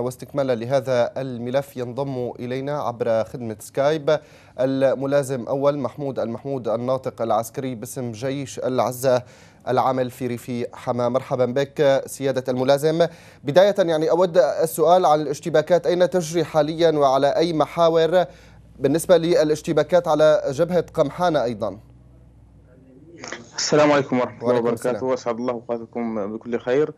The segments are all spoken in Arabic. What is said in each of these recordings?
واستكمالا لهذا الملف ينضم إلينا عبر خدمة سكايب الملازم أول محمود المحمود الناطق العسكري باسم جيش العزة العمل في ريف حما مرحبا بك سيادة الملازم بداية يعني أود السؤال عن الاشتباكات أين تجري حاليا وعلى أي محاور بالنسبة للاشتباكات على جبهة قمحانة أيضاً السلام عليكم ورحمه الله وبركاته واسعد الله اوقاتكم بكل خير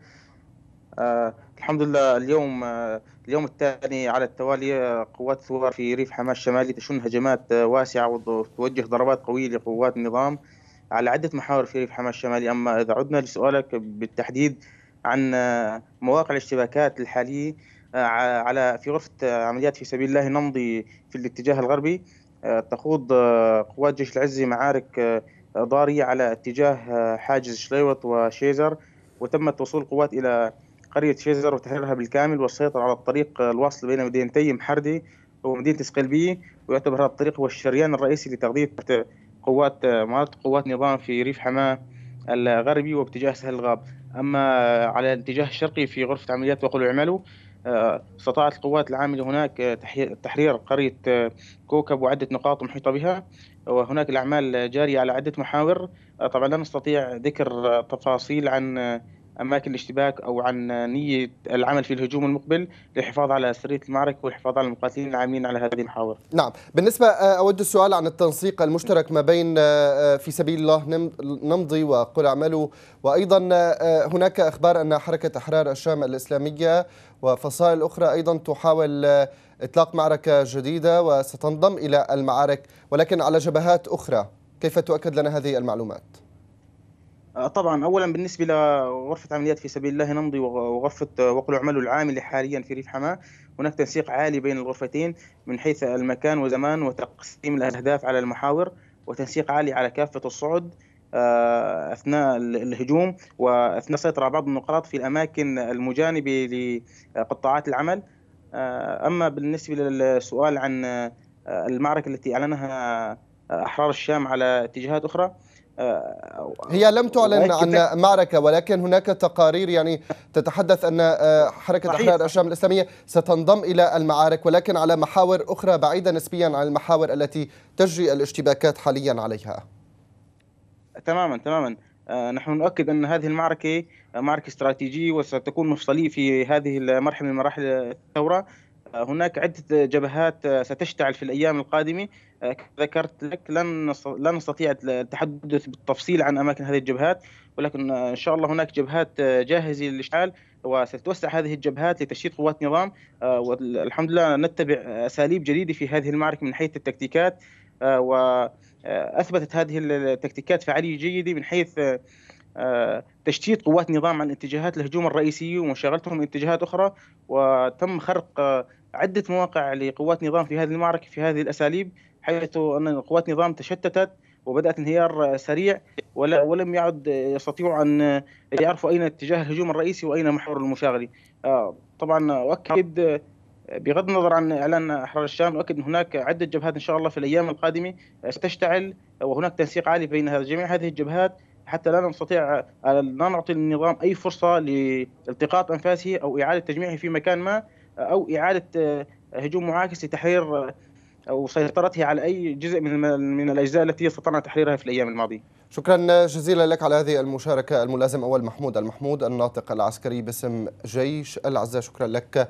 آه الحمد لله اليوم آه اليوم الثاني على التوالي آه، قوات الثوار في ريف حماه الشمالي تشن هجمات آه واسعه وتوجه ضربات قويه لقوات النظام على عده محاور في ريف حماه الشمالي اما اذا عدنا لسؤالك بالتحديد عن آه، مواقع الاشتباكات الحاليه آه، على في غرفه عمليات في سبيل الله نمضي في الاتجاه الغربي تخوض قوات جيش العزي معارك ضاريه على اتجاه حاجز شليوط وشيزر وتمت وصول قوات الى قرية شيزر وتحريرها بالكامل والسيطرة على الطريق الواصل بين مدينتي محردي ومدينة إسقلبية ويعتبر هذا الطريق هو الشريان الرئيسي لتغذية قوات مناطق قوات نظام في ريف حماه الغربي وباتجاه سهل الغاب أما على الاتجاه الشرقي في غرفة عمليات وقل عمله آه، استطاعت القوات العاملة هناك آه، تحرير قرية آه، كوكب وعدة نقاط محيطة بها وهناك الأعمال جارية على عدة محاور طبعا لا نستطيع ذكر تفاصيل عن أماكن الاشتباك أو عن نية العمل في الهجوم المقبل للحفاظ على سرية المعركة والحفاظ على المقاتلين العاملين على هذه المحاور نعم بالنسبة آه، أود السؤال عن التنسيق المشترك ما بين آه، آه، في سبيل الله نمضي وقل اعملوا وأيضا هناك أخبار أن حركة أحرار الشام الإسلامية وفصائل أخرى أيضا تحاول إطلاق معركة جديدة وستنضم إلى المعارك ولكن على جبهات أخرى كيف تؤكد لنا هذه المعلومات؟ آه، طبعا اولا بالنسبه لغرفه عمليات في سبيل الله نمضي وغرفه آه، وقل عمله العامله حاليا في ريف حماه هناك تنسيق عالي بين الغرفتين من حيث المكان وزمان وتقسيم الاهداف على المحاور وتنسيق عالي على كافه الصعد آه، اثناء الهجوم واثناء سيطره بعض النقاط في الاماكن المجانبه لقطاعات العمل اما بالنسبه للسؤال عن المعركه التي اعلنها احرار الشام على اتجاهات اخرى هي لم تعلن عن معركة ولكن هناك تقارير يعني تتحدث أن آه، حركة أحرار الشام الإسلامية ستنضم إلى المعارك ولكن على محاور أخرى بعيدة نسبيا عن المحاور التي تجري الاشتباكات حاليا عليها تماما تماما آه، نحن نؤكد أن هذه المعركة آه، معركة استراتيجية وستكون مفصلية في هذه المرحلة من مراحل الثورة هناك عدة جبهات ستشتعل في الأيام القادمة آه، ذكرت لك لن لا نستطيع التحدث بالتفصيل عن أماكن هذه الجبهات ولكن آه، إن شاء الله هناك جبهات آه، جاهزة للإشعال وستتوسع هذه الجبهات لتشييد قوات نظام والحمد لله نتبع أساليب جديدة في هذه المعركة من حيث التكتيكات وأثبتت هذه التكتيكات فعالية جيدة من حيث تشتيت قوات نظام عن اتجاهات الهجوم الرئيسي ومشاغلتهم اتجاهات اخرى وتم خرق عده مواقع لقوات نظام في هذه المعركه في هذه الاساليب حيث ان قوات نظام تشتتت وبدات انهيار سريع ولم يعد يستطيعوا ان يعرفوا اين اتجاه الهجوم الرئيسي واين محور المشاغبي. آه، طبعا اؤكد بغض النظر عن اعلان احرار الشام اؤكد ان هناك عده جبهات ان شاء الله في الايام القادمه ستشتعل وهناك تنسيق عالي بين جميع هذه الجبهات حتى لا نستطيع آه، لا نعطي النظام اي فرصه لالتقاط انفاسه او اعاده تجميعه في مكان ما او اعاده آه، هجوم معاكس لتحرير آه، او سيطرته على اي جزء من من الاجزاء التي استطعنا تحريرها في الايام الماضيه. شكرا جزيلا لك على هذه المشاركه الملازم اول محمود المحمود الناطق العسكري باسم جيش العزه شكرا لك.